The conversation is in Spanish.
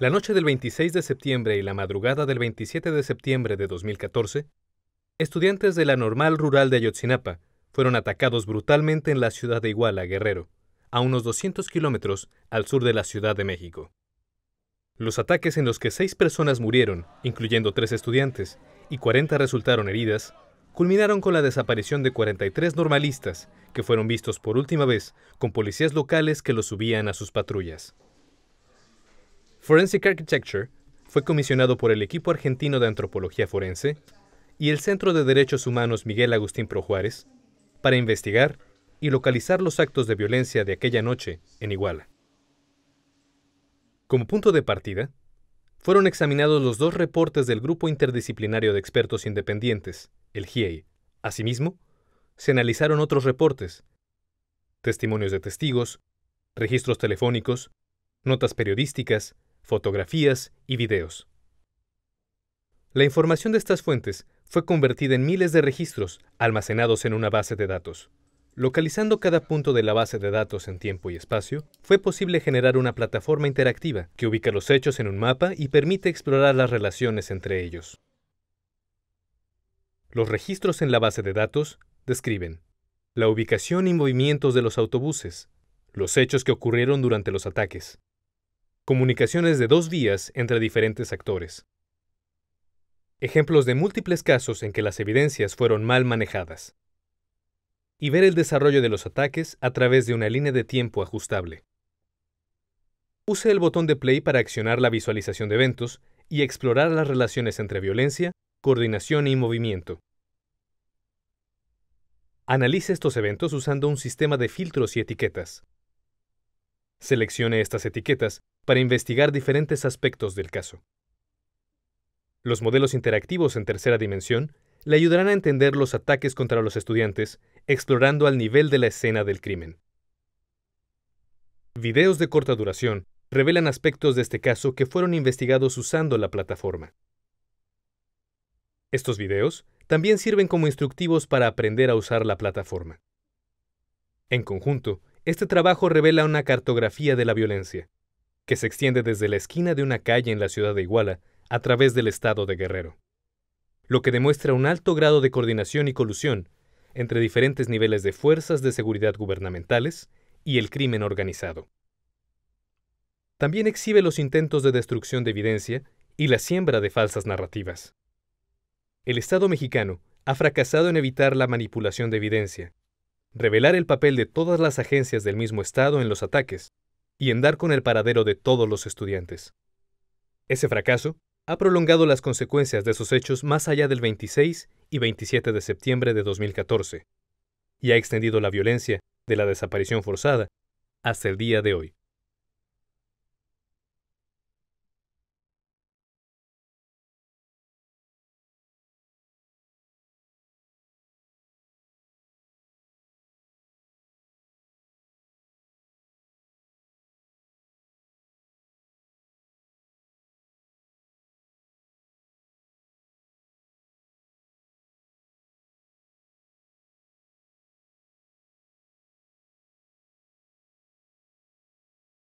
La noche del 26 de septiembre y la madrugada del 27 de septiembre de 2014, estudiantes de la normal rural de Ayotzinapa fueron atacados brutalmente en la ciudad de Iguala, Guerrero, a unos 200 kilómetros al sur de la Ciudad de México. Los ataques en los que seis personas murieron, incluyendo tres estudiantes, y 40 resultaron heridas, culminaron con la desaparición de 43 normalistas que fueron vistos por última vez con policías locales que los subían a sus patrullas. Forensic Architecture fue comisionado por el equipo argentino de antropología forense y el Centro de Derechos Humanos Miguel Agustín Projuárez para investigar y localizar los actos de violencia de aquella noche en Iguala. Como punto de partida, fueron examinados los dos reportes del Grupo Interdisciplinario de Expertos Independientes, el GIEI. Asimismo, se analizaron otros reportes, testimonios de testigos, registros telefónicos, notas periodísticas, fotografías y videos. La información de estas fuentes fue convertida en miles de registros almacenados en una base de datos. Localizando cada punto de la base de datos en tiempo y espacio, fue posible generar una plataforma interactiva que ubica los hechos en un mapa y permite explorar las relaciones entre ellos. Los registros en la base de datos describen la ubicación y movimientos de los autobuses, los hechos que ocurrieron durante los ataques, comunicaciones de dos vías entre diferentes actores. Ejemplos de múltiples casos en que las evidencias fueron mal manejadas. Y ver el desarrollo de los ataques a través de una línea de tiempo ajustable. Use el botón de play para accionar la visualización de eventos y explorar las relaciones entre violencia, coordinación y movimiento. Analice estos eventos usando un sistema de filtros y etiquetas. Seleccione estas etiquetas para investigar diferentes aspectos del caso. Los modelos interactivos en tercera dimensión le ayudarán a entender los ataques contra los estudiantes, explorando al nivel de la escena del crimen. Videos de corta duración revelan aspectos de este caso que fueron investigados usando la plataforma. Estos videos también sirven como instructivos para aprender a usar la plataforma. En conjunto, este trabajo revela una cartografía de la violencia, que se extiende desde la esquina de una calle en la ciudad de Iguala a través del estado de Guerrero, lo que demuestra un alto grado de coordinación y colusión entre diferentes niveles de fuerzas de seguridad gubernamentales y el crimen organizado. También exhibe los intentos de destrucción de evidencia y la siembra de falsas narrativas. El Estado mexicano ha fracasado en evitar la manipulación de evidencia, revelar el papel de todas las agencias del mismo Estado en los ataques y en dar con el paradero de todos los estudiantes. Ese fracaso ha prolongado las consecuencias de esos hechos más allá del 26 y 27 de septiembre de 2014, y ha extendido la violencia de la desaparición forzada hasta el día de hoy.